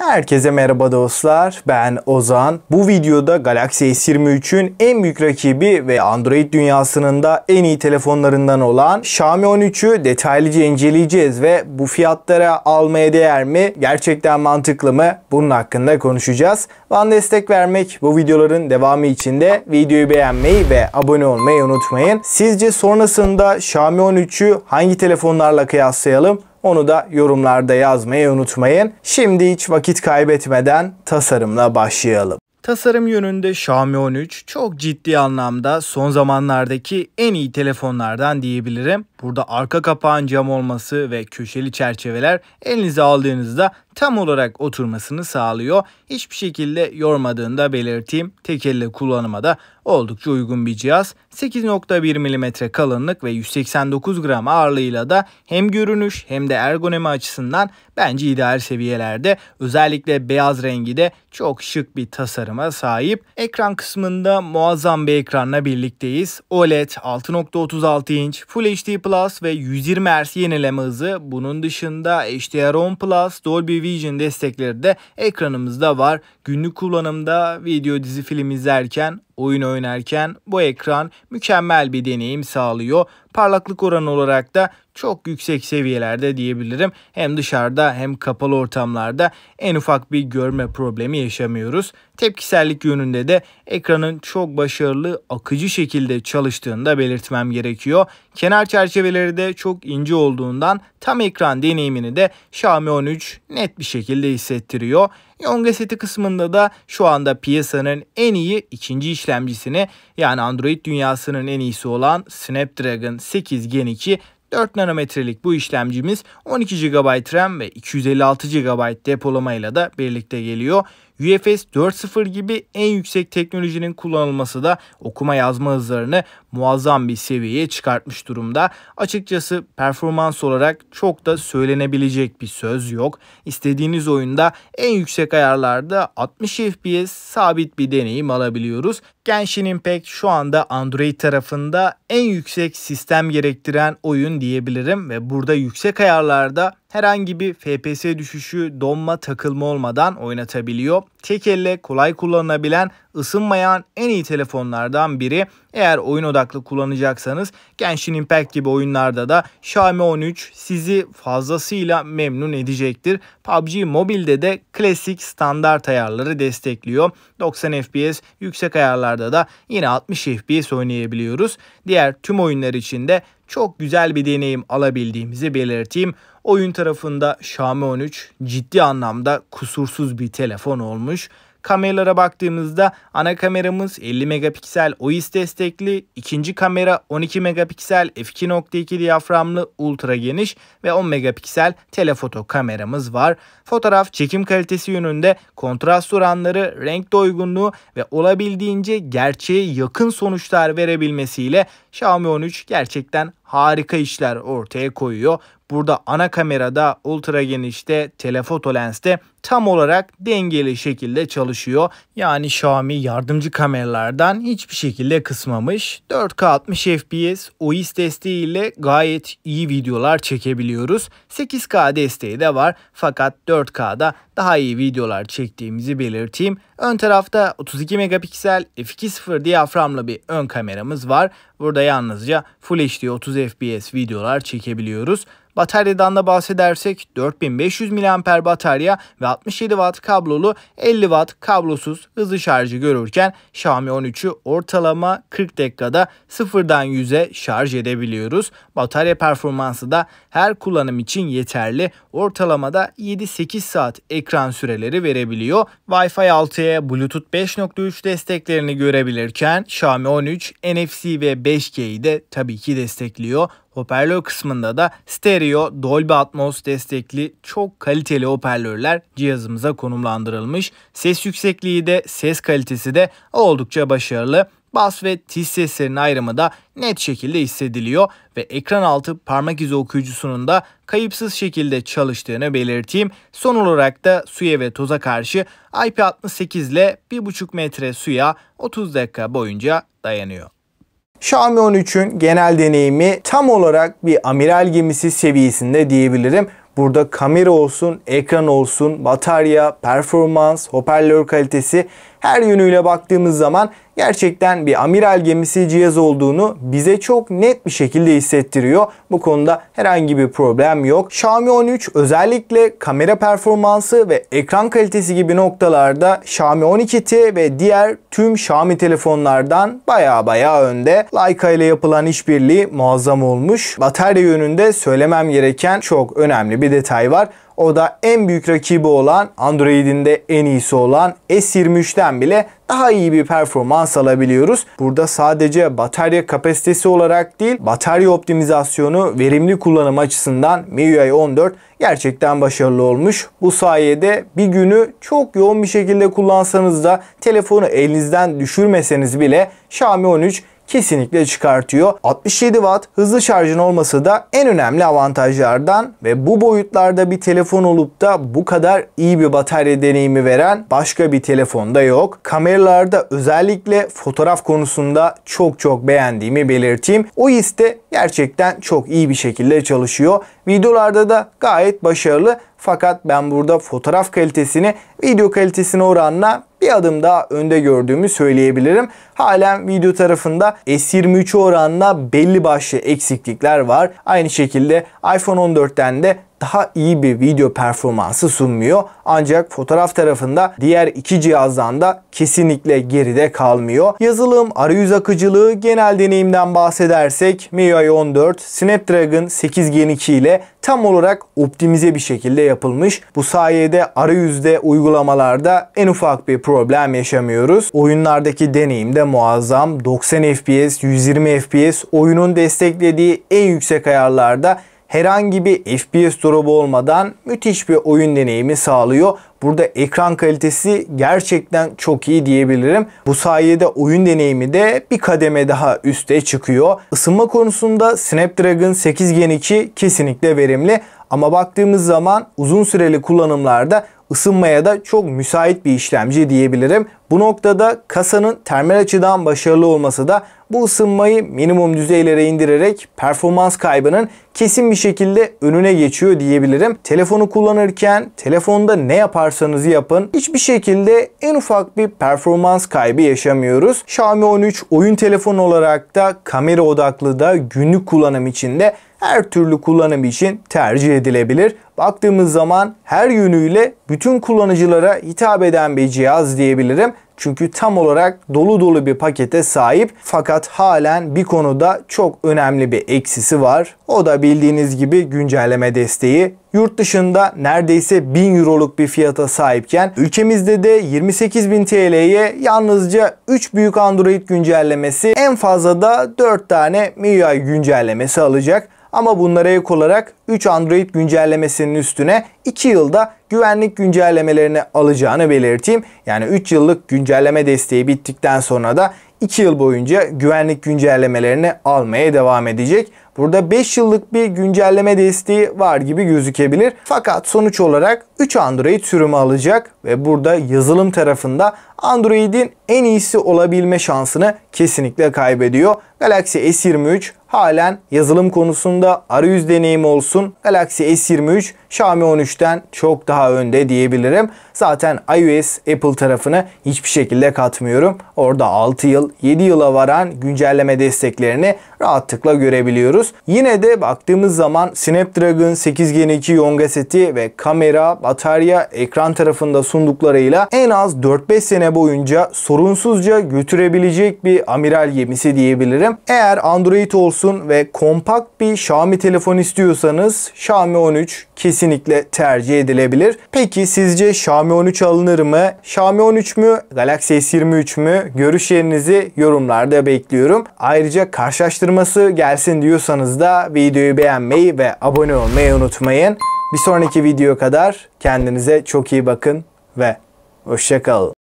Herkese merhaba dostlar ben Ozan. Bu videoda Galaxy S23'ün en büyük rakibi ve Android dünyasının da en iyi telefonlarından olan Xiaomi 13'ü detaylıca inceleyeceğiz ve bu fiyatlara almaya değer mi? Gerçekten mantıklı mı? Bunun hakkında konuşacağız. Bana destek vermek bu videoların devamı için de videoyu beğenmeyi ve abone olmayı unutmayın. Sizce sonrasında Xiaomi 13'ü hangi telefonlarla kıyaslayalım? Onu da yorumlarda yazmayı unutmayın. Şimdi hiç vakit kaybetmeden tasarımla başlayalım. Tasarım yönünde Xiaomi 13 çok ciddi anlamda son zamanlardaki en iyi telefonlardan diyebilirim. Burada arka kapağın cam olması ve köşeli çerçeveler elinize aldığınızda tam olarak oturmasını sağlıyor. Hiçbir şekilde yormadığını da belirteyim. Tek elle kullanıma da oldukça uygun bir cihaz. 8.1 mm kalınlık ve 189 gram ağırlığıyla da hem görünüş hem de ergonomi açısından bence ideal seviyelerde. Özellikle beyaz rengi de çok şık bir tasarıma sahip. Ekran kısmında muazzam bir ekranla birlikteyiz. OLED 6.36 inç Full HD Plus ve 120 Hz yenileme hızı bunun dışında HDR10 Plus Dolby Vision destekleri de ekranımızda var. Günlük kullanımda video dizi film izlerken Oyun oynarken bu ekran mükemmel bir deneyim sağlıyor. Parlaklık oranı olarak da çok yüksek seviyelerde diyebilirim. Hem dışarıda hem kapalı ortamlarda en ufak bir görme problemi yaşamıyoruz. Tepkisellik yönünde de ekranın çok başarılı akıcı şekilde çalıştığını da belirtmem gerekiyor. Kenar çerçeveleri de çok ince olduğundan tam ekran deneyimini de Xiaomi 13 net bir şekilde hissettiriyor. Yonga seti kısmında da şu anda piyasanın en iyi ikinci işlemcisini yani Android dünyasının en iyisi olan Snapdragon 8 Gen 2 4 nanometrelik bu işlemcimiz 12 GB RAM ve 256 GB depolama ile de birlikte geliyor. UFS 4.0 gibi en yüksek teknolojinin kullanılması da okuma yazma hızlarını muazzam bir seviyeye çıkartmış durumda. Açıkçası performans olarak çok da söylenebilecek bir söz yok. İstediğiniz oyunda en yüksek ayarlarda 60 FPS sabit bir deneyim alabiliyoruz. Genshin Impact şu anda Android tarafında en yüksek sistem gerektiren oyun diyebilirim ve burada yüksek ayarlarda herhangi bir FPS düşüşü, donma, takılma olmadan oynatabiliyor. Tek elle kolay kullanılabilen, ısınmayan en iyi telefonlardan biri. Eğer oyun odaklı kullanacaksanız Genshin Impact gibi oyunlarda da Xiaomi 13 sizi fazlasıyla memnun edecektir. PUBG Mobile'de de klasik standart ayarları destekliyor. 90 FPS yüksek ayarlarda da yine 60 FPS oynayabiliyoruz. Diğer tüm oyunlar için de çok güzel bir deneyim alabildiğimizi belirteyim. Oyun tarafında Xiaomi 13 ciddi anlamda kusursuz bir telefon olmuş. Kameralara baktığımızda ana kameramız 50 megapiksel OIS destekli, ikinci kamera 12 megapiksel f2.2 diyaframlı ultra geniş ve 10 megapiksel telefoto kameramız var. Fotoğraf çekim kalitesi yönünde kontrast oranları, renk doygunluğu ve olabildiğince gerçeğe yakın sonuçlar verebilmesiyle Xiaomi 13 gerçekten harika işler ortaya koyuyor. Burada ana kamerada ultra genişte telefoto lenste tam olarak dengeli şekilde çalışıyor. Yani Xiaomi yardımcı kameralardan hiçbir şekilde kısmamış. 4K 60 FPS OIS desteği ile gayet iyi videolar çekebiliyoruz. 8K desteği de var fakat 4K'da daha iyi videolar çektiğimizi belirteyim. Ön tarafta 32 megapiksel f2.0 diyaframlı bir ön kameramız var. Burada yalnızca Full HD 30 FPS videolar çekebiliyoruz. Bataryadan da bahsedersek 4500 mAh batarya ve 67 Watt kablolu 50 Watt kablosuz hızlı şarjı görürken Xiaomi 13'ü ortalama 40 dakikada 0'dan 100'e şarj edebiliyoruz. Batarya performansı da her kullanım için yeterli. Ortalamada 7-8 saat ekran süreleri verebiliyor. Wi-Fi 6'ya Bluetooth 5.3 desteklerini görebilirken Xiaomi 13 NFC ve 5G'yi de tabii ki destekliyor. Hoparlör kısmında da stereo Dolby Atmos destekli çok kaliteli hoparlörler cihazımıza konumlandırılmış. Ses yüksekliği de ses kalitesi de oldukça başarılı. Bas ve tiz seslerin ayrımı da net şekilde hissediliyor ve ekran altı parmak izi okuyucusunun da kayıpsız şekilde çalıştığını belirteyim. Son olarak da suya ve toza karşı IP68 ile 1,5 metre suya 30 dakika boyunca dayanıyor. Xiaomi 13'ün genel deneyimi tam olarak bir amiral gemisi seviyesinde diyebilirim. Burada kamera olsun, ekran olsun, batarya, performans, hoparlör kalitesi her yönüyle baktığımız zaman gerçekten bir amiral gemisi cihaz olduğunu bize çok net bir şekilde hissettiriyor. Bu konuda herhangi bir problem yok. Xiaomi 13 özellikle kamera performansı ve ekran kalitesi gibi noktalarda Xiaomi 12T ve diğer tüm Xiaomi telefonlardan baya baya önde. Leica ile yapılan işbirliği muazzam olmuş. Batarya yönünde söylemem gereken çok önemli bir detay var. O da en büyük rakibi olan Android'in de en iyisi olan S23'ten bile daha iyi bir performans alabiliyoruz. Burada sadece batarya kapasitesi olarak değil batarya optimizasyonu verimli kullanım açısından MIUI 14 gerçekten başarılı olmuş. Bu sayede bir günü çok yoğun bir şekilde kullansanız da telefonu elinizden düşürmeseniz bile Xiaomi 13 kesinlikle çıkartıyor. 67 Watt hızlı şarjın olması da en önemli avantajlardan ve bu boyutlarda bir telefon olup da bu kadar iyi bir batarya deneyimi veren başka bir telefonda yok. Kameralarda özellikle fotoğraf konusunda çok çok beğendiğimi belirteyim. O iste gerçekten çok iyi bir şekilde çalışıyor. Videolarda da gayet başarılı fakat ben burada fotoğraf kalitesini video kalitesine oranla bir adım daha önde gördüğümü söyleyebilirim. Halen video tarafında S23 oranına belli başlı eksiklikler var. Aynı şekilde iPhone 14'ten de daha iyi bir video performansı sunmuyor. Ancak fotoğraf tarafında diğer iki cihazdan da kesinlikle geride kalmıyor. Yazılım, arayüz akıcılığı, genel deneyimden bahsedersek MIUI 14 Snapdragon 8 Gen 2 ile tam olarak optimize bir şekilde yapılmış. Bu sayede arayüzde uygulamalarda en ufak bir problem yaşamıyoruz. Oyunlardaki deneyim de muazzam. 90 FPS, 120 FPS oyunun desteklediği en yüksek ayarlarda herhangi bir FPS drop'u olmadan müthiş bir oyun deneyimi sağlıyor. Burada ekran kalitesi gerçekten çok iyi diyebilirim. Bu sayede oyun deneyimi de bir kademe daha üste çıkıyor. Isınma konusunda Snapdragon 8 Gen 2 kesinlikle verimli. Ama baktığımız zaman uzun süreli kullanımlarda ısınmaya da çok müsait bir işlemci diyebilirim. Bu noktada kasanın termal açıdan başarılı olması da bu ısınmayı minimum düzeylere indirerek performans kaybının kesin bir şekilde önüne geçiyor diyebilirim. Telefonu kullanırken telefonda ne yaparsanız yapın hiçbir şekilde en ufak bir performans kaybı yaşamıyoruz. Xiaomi 13 oyun telefonu olarak da kamera odaklı da günlük kullanım için de her türlü kullanım için tercih edilebilir baktığımız zaman her yönüyle bütün kullanıcılara hitap eden bir cihaz diyebilirim. Çünkü tam olarak dolu dolu bir pakete sahip fakat halen bir konuda çok önemli bir eksisi var. O da bildiğiniz gibi güncelleme desteği. Yurt dışında neredeyse 1000 euroluk bir fiyata sahipken ülkemizde de 28.000 TL'ye yalnızca 3 büyük Android güncellemesi en fazla da 4 tane MIUI güncellemesi alacak. Ama bunlara ek olarak 3 Android güncellemesinin üstüne 2 yılda güvenlik güncellemelerini alacağını belirteyim. Yani 3 yıllık güncelleme desteği bittikten sonra da 2 yıl boyunca güvenlik güncellemelerini almaya devam edecek. Burada 5 yıllık bir güncelleme desteği var gibi gözükebilir. Fakat sonuç olarak 3 Android sürümü alacak ve burada yazılım tarafında Android'in en iyisi olabilme şansını kesinlikle kaybediyor. Galaxy S23 halen yazılım konusunda arayüz deneyimi olsun Galaxy S23 Xiaomi 13'ten çok daha önde diyebilirim. Zaten iOS Apple tarafını hiçbir şekilde katmıyorum. Orada 6 yıl 7 yıla varan güncelleme desteklerini rahatlıkla görebiliyoruz. Yine de baktığımız zaman Snapdragon 8 Gen 2 Yonga seti ve kamera, batarya, ekran tarafında sunduklarıyla en az 4-5 sene boyunca sorunsuzca götürebilecek bir amiral gemisi diyebilirim. Eğer Android olsun ve kompakt bir Xiaomi telefon istiyorsanız Xiaomi 13 kesinlikle tercih edilebilir. Peki sizce Xiaomi 13 alınır mı? Xiaomi 13 mü? Galaxy S23 mü? Görüşlerinizi yorumlarda bekliyorum. Ayrıca karşılaştırması gelsin diyorsanız da videoyu beğenmeyi ve abone olmayı unutmayın. Bir sonraki video kadar kendinize çok iyi bakın ve hoşçakalın.